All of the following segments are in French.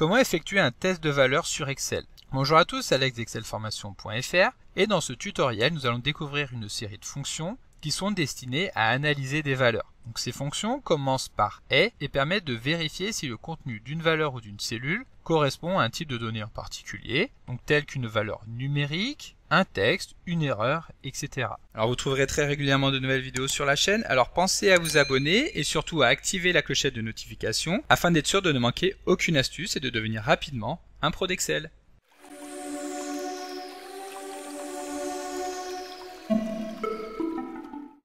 Comment effectuer un test de valeur sur Excel Bonjour à tous, Alex d'excelformation.fr et dans ce tutoriel, nous allons découvrir une série de fonctions qui sont destinées à analyser des valeurs. Donc ces fonctions commencent par est et permettent de vérifier si le contenu d'une valeur ou d'une cellule correspond à un type de données en particulier, donc tel qu'une valeur numérique, un texte, une erreur, etc. Alors vous trouverez très régulièrement de nouvelles vidéos sur la chaîne, alors pensez à vous abonner et surtout à activer la clochette de notification afin d'être sûr de ne manquer aucune astuce et de devenir rapidement un pro d'Excel.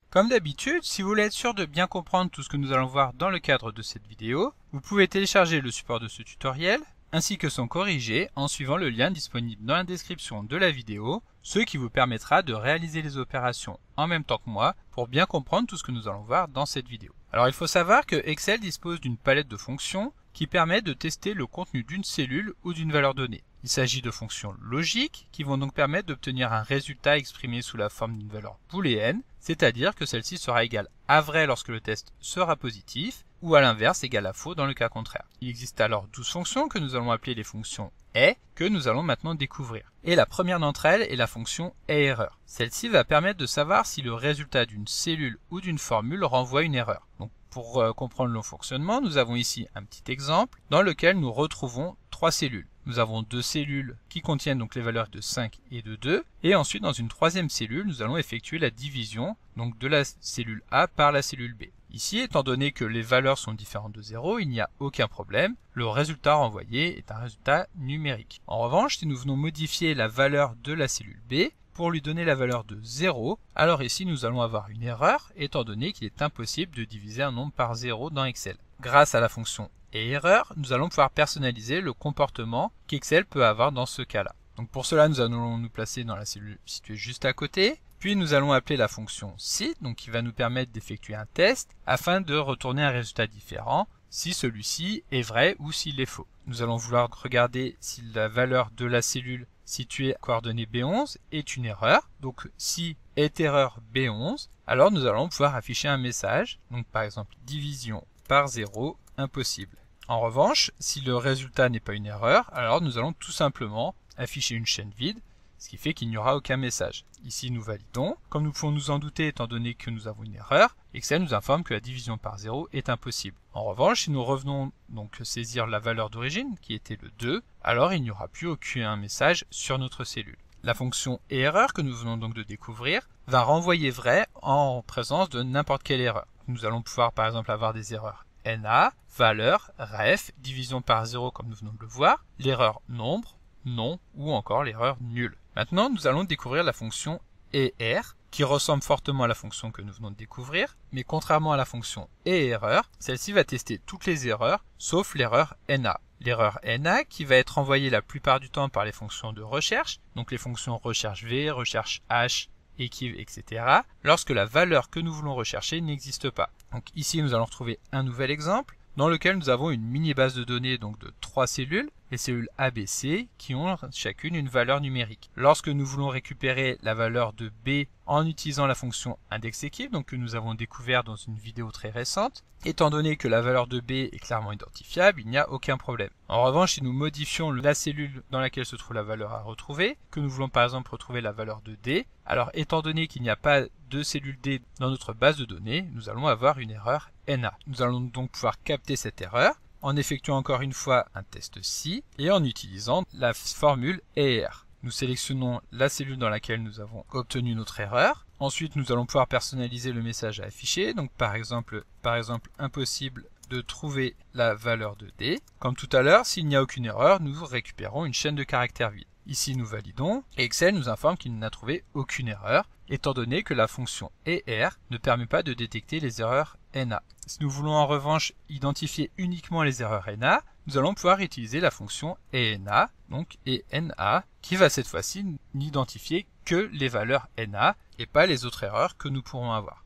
Comme d'habitude, si vous voulez être sûr de bien comprendre tout ce que nous allons voir dans le cadre de cette vidéo, vous pouvez télécharger le support de ce tutoriel, ainsi que son corrigé en suivant le lien disponible dans la description de la vidéo ce qui vous permettra de réaliser les opérations en même temps que moi pour bien comprendre tout ce que nous allons voir dans cette vidéo. Alors il faut savoir que Excel dispose d'une palette de fonctions qui permet de tester le contenu d'une cellule ou d'une valeur donnée. Il s'agit de fonctions logiques qui vont donc permettre d'obtenir un résultat exprimé sous la forme d'une valeur booléenne, c'est-à-dire que celle-ci sera égale à vrai lorsque le test sera positif, ou à l'inverse égale à faux dans le cas contraire. Il existe alors 12 fonctions que nous allons appeler les fonctions et », que nous allons maintenant découvrir. Et la première d'entre elles est la fonction erreur. Celle-ci va permettre de savoir si le résultat d'une cellule ou d'une formule renvoie une erreur. Donc pour euh, comprendre le fonctionnement, nous avons ici un petit exemple dans lequel nous retrouvons trois cellules nous avons deux cellules qui contiennent donc les valeurs de 5 et de 2. Et ensuite, dans une troisième cellule, nous allons effectuer la division donc de la cellule A par la cellule B. Ici, étant donné que les valeurs sont différentes de 0, il n'y a aucun problème. Le résultat renvoyé est un résultat numérique. En revanche, si nous venons modifier la valeur de la cellule B, pour lui donner la valeur de 0, alors ici nous allons avoir une erreur étant donné qu'il est impossible de diviser un nombre par 0 dans Excel. Grâce à la fonction et erreur, nous allons pouvoir personnaliser le comportement qu'Excel peut avoir dans ce cas-là. Donc pour cela, nous allons nous placer dans la cellule située juste à côté, puis nous allons appeler la fonction si, donc qui va nous permettre d'effectuer un test afin de retourner un résultat différent si celui-ci est vrai ou s'il est faux. Nous allons vouloir regarder si la valeur de la cellule située à coordonnée B11 est une erreur. Donc si est erreur B11, alors nous allons pouvoir afficher un message, donc par exemple division par 0 impossible. En revanche, si le résultat n'est pas une erreur, alors nous allons tout simplement afficher une chaîne vide, ce qui fait qu'il n'y aura aucun message. Ici, nous validons. Comme nous pouvons nous en douter étant donné que nous avons une erreur, Excel nous informe que la division par 0 est impossible. En revanche, si nous revenons donc saisir la valeur d'origine, qui était le 2, alors il n'y aura plus aucun message sur notre cellule. La fonction erreur que nous venons donc de découvrir va renvoyer vrai en présence de n'importe quelle erreur. Nous allons pouvoir par exemple avoir des erreurs na, valeur, ref, division par 0 comme nous venons de le voir, l'erreur nombre, non ou encore l'erreur nulle. Maintenant, nous allons découvrir la fonction ER qui ressemble fortement à la fonction que nous venons de découvrir, mais contrairement à la fonction et erreur, celle-ci va tester toutes les erreurs sauf l'erreur na. L'erreur na qui va être envoyée la plupart du temps par les fonctions de recherche, donc les fonctions recherche v, recherche h, équive, etc., lorsque la valeur que nous voulons rechercher n'existe pas. Donc ici, nous allons retrouver un nouvel exemple dans lequel nous avons une mini base de données donc de trois cellules les cellules ABC qui ont chacune une valeur numérique. Lorsque nous voulons récupérer la valeur de B en utilisant la fonction INDEXÉQUIVE, donc que nous avons découvert dans une vidéo très récente, étant donné que la valeur de B est clairement identifiable, il n'y a aucun problème. En revanche, si nous modifions la cellule dans laquelle se trouve la valeur à retrouver, que nous voulons par exemple retrouver la valeur de D, alors étant donné qu'il n'y a pas de cellule D dans notre base de données, nous allons avoir une erreur NA. Nous allons donc pouvoir capter cette erreur en effectuant encore une fois un test SI et en utilisant la formule ER. Nous sélectionnons la cellule dans laquelle nous avons obtenu notre erreur. Ensuite, nous allons pouvoir personnaliser le message à afficher. Donc, par exemple, par exemple impossible de trouver la valeur de D. Comme tout à l'heure, s'il n'y a aucune erreur, nous récupérons une chaîne de caractères vide. Ici, nous validons et Excel nous informe qu'il n'a trouvé aucune erreur, étant donné que la fonction ER ne permet pas de détecter les erreurs NA. Si nous voulons en revanche identifier uniquement les erreurs NA, nous allons pouvoir utiliser la fonction ENA, donc ENA, qui va cette fois-ci n'identifier que les valeurs NA et pas les autres erreurs que nous pourrons avoir.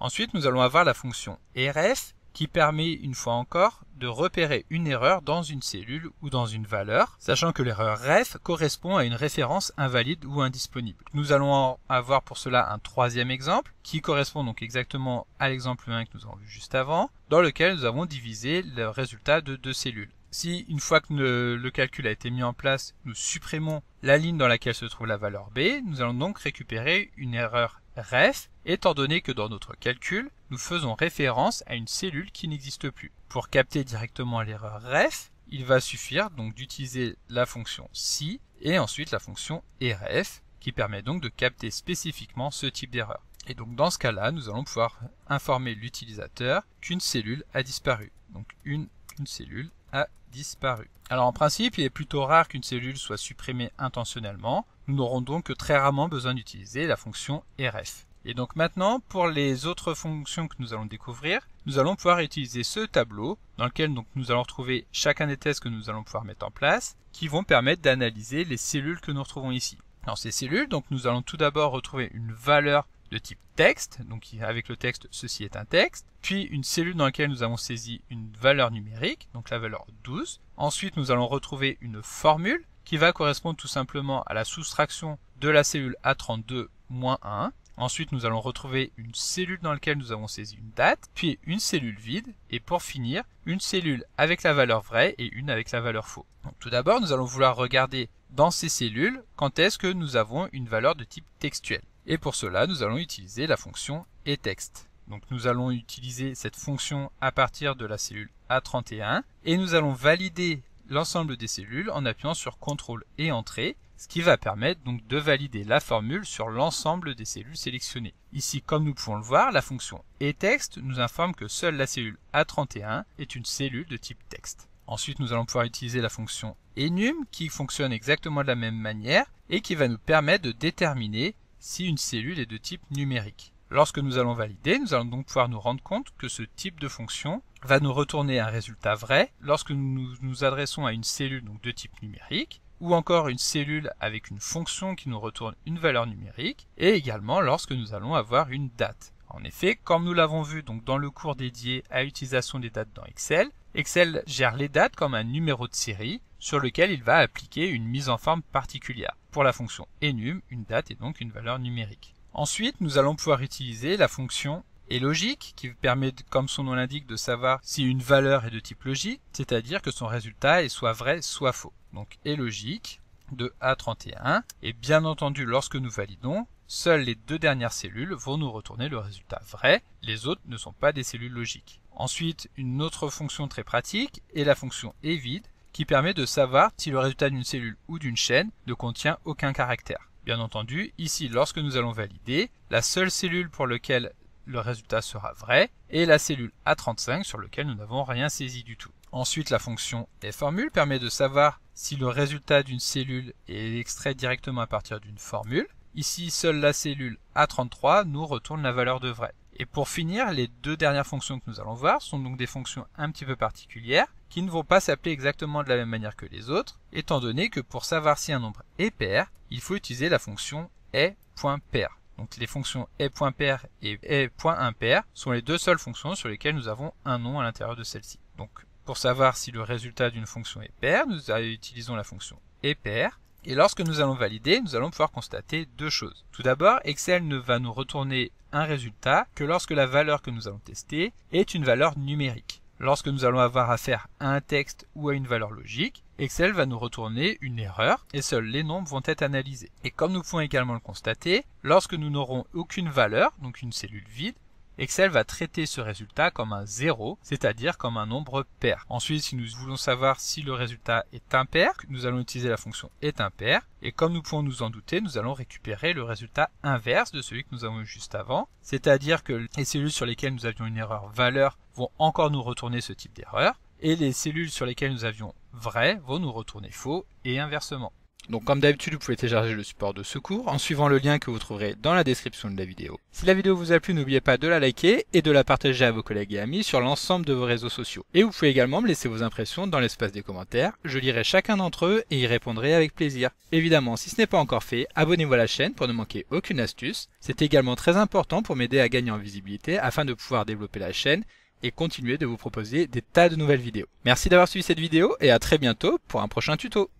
Ensuite, nous allons avoir la fonction RF qui permet une fois encore de repérer une erreur dans une cellule ou dans une valeur, sachant que l'erreur ref correspond à une référence invalide ou indisponible. Nous allons avoir pour cela un troisième exemple, qui correspond donc exactement à l'exemple 1 que nous avons vu juste avant, dans lequel nous avons divisé le résultat de deux cellules. Si, une fois que le, calcul a été mis en place, nous supprimons la ligne dans laquelle se trouve la valeur b, nous allons donc récupérer une erreur ref, étant donné que dans notre calcul, nous faisons référence à une cellule qui n'existe plus. Pour capter directement l'erreur ref, il va suffire donc d'utiliser la fonction si et ensuite la fonction ref qui permet donc de capter spécifiquement ce type d'erreur. Et donc dans ce cas-là, nous allons pouvoir informer l'utilisateur qu'une cellule a disparu. Donc une, une cellule a disparu. Alors en principe, il est plutôt rare qu'une cellule soit supprimée intentionnellement. Nous n'aurons donc que très rarement besoin d'utiliser la fonction ref. Et donc maintenant, pour les autres fonctions que nous allons découvrir, nous allons pouvoir utiliser ce tableau dans lequel donc, nous allons retrouver chacun des tests que nous allons pouvoir mettre en place qui vont permettre d'analyser les cellules que nous retrouvons ici. Dans ces cellules, donc, nous allons tout d'abord retrouver une valeur de type texte, donc avec le texte ceci est un texte, puis une cellule dans laquelle nous avons saisi une valeur numérique, donc la valeur 12. Ensuite, nous allons retrouver une formule qui va correspondre tout simplement à la soustraction de la cellule A32 1 Ensuite, nous allons retrouver une cellule dans laquelle nous avons saisi une date, puis une cellule vide, et pour finir, une cellule avec la valeur vraie et une avec la valeur faux. tout d'abord, nous allons vouloir regarder dans ces cellules quand est-ce que nous avons une valeur de type textuel. Et pour cela, nous allons utiliser la fonction texte. Donc nous allons utiliser cette fonction à partir de la cellule A31 et nous allons valider l'ensemble des cellules en appuyant sur CTRL et Entrée ce qui va permettre donc de valider la formule sur l'ensemble des cellules sélectionnées. Ici, comme nous pouvons le voir, la fonction texte » nous informe que seule la cellule A31 est une cellule de type texte. Ensuite, nous allons pouvoir utiliser la fonction enum qui fonctionne exactement de la même manière et qui va nous permettre de déterminer si une cellule est de type numérique. Lorsque nous allons valider, nous allons donc pouvoir nous rendre compte que ce type de fonction va nous retourner un résultat vrai lorsque nous nous adressons à une cellule donc de type numérique ou encore une cellule avec une fonction qui nous retourne une valeur numérique, et également lorsque nous allons avoir une date. En effet, comme nous l'avons vu donc dans le cours dédié à l'utilisation des dates dans Excel, Excel gère les dates comme un numéro de série sur lequel il va appliquer une mise en forme particulière. Pour la fonction enum, une date est donc une valeur numérique. Ensuite, nous allons pouvoir utiliser la fonction et logique, qui permet, comme son nom l'indique, de savoir si une valeur est de type logique, c'est-à-dire que son résultat est soit vrai, soit faux. Donc et logique de A31, et bien entendu, lorsque nous validons, seules les deux dernières cellules vont nous retourner le résultat vrai, les autres ne sont pas des cellules logiques. Ensuite, une autre fonction très pratique est la fonction est vide, qui permet de savoir si le résultat d'une cellule ou d'une chaîne ne contient aucun caractère. Bien entendu, ici, lorsque nous allons valider, la seule cellule pour laquelle le résultat sera vrai, et la cellule A35 sur laquelle nous n'avons rien saisi du tout. Ensuite, la fonction formule permet de savoir si le résultat d'une cellule est extrait directement à partir d'une formule. Ici, seule la cellule A33 nous retourne la valeur de vrai. Et pour finir, les deux dernières fonctions que nous allons voir sont donc des fonctions un petit peu particulières qui ne vont pas s'appeler exactement de la même manière que les autres, étant donné que pour savoir si un nombre est pair, il faut utiliser la fonction est.pair. Donc les fonctions est.pair et est.impair sont les deux seules fonctions sur lesquelles nous avons un nom à l'intérieur de celle-ci. Donc pour savoir si le résultat d'une fonction est pair, nous utilisons la fonction est_pair. Et lorsque nous allons valider, nous allons pouvoir constater deux choses. Tout d'abord, Excel ne va nous retourner un résultat que lorsque la valeur que nous allons tester est une valeur numérique. Lorsque nous allons avoir affaire à un texte ou à une valeur logique, Excel va nous retourner une erreur et seuls les nombres vont être analysés. Et comme nous pouvons également le constater, lorsque nous n'aurons aucune valeur, donc une cellule vide, Excel va traiter ce résultat comme un 0, c'est-à-dire comme un nombre pair. Ensuite, si nous voulons savoir si le résultat est impair, nous allons utiliser la fonction est impair. Et comme nous pouvons nous en douter, nous allons récupérer le résultat inverse de celui que nous avons eu juste avant. C'est-à-dire que les cellules sur lesquelles nous avions une erreur valeur vont encore nous retourner ce type d'erreur et les cellules sur lesquelles nous avions vrai vont nous retourner faux et inversement. Donc comme d'habitude, vous pouvez télécharger le support de secours en suivant le lien que vous trouverez dans la description de la vidéo. Si la vidéo vous a plu, n'oubliez pas de la liker et de la partager à vos collègues et amis sur l'ensemble de vos réseaux sociaux. Et vous pouvez également me laisser vos impressions dans l'espace des commentaires, je lirai chacun d'entre eux et y répondrai avec plaisir. Évidemment, si ce n'est pas encore fait, abonnez-vous à la chaîne pour ne manquer aucune astuce. C'est également très important pour m'aider à gagner en visibilité afin de pouvoir développer la chaîne et continuer de vous proposer des tas de nouvelles vidéos. Merci d'avoir suivi cette vidéo et à très bientôt pour un prochain tuto.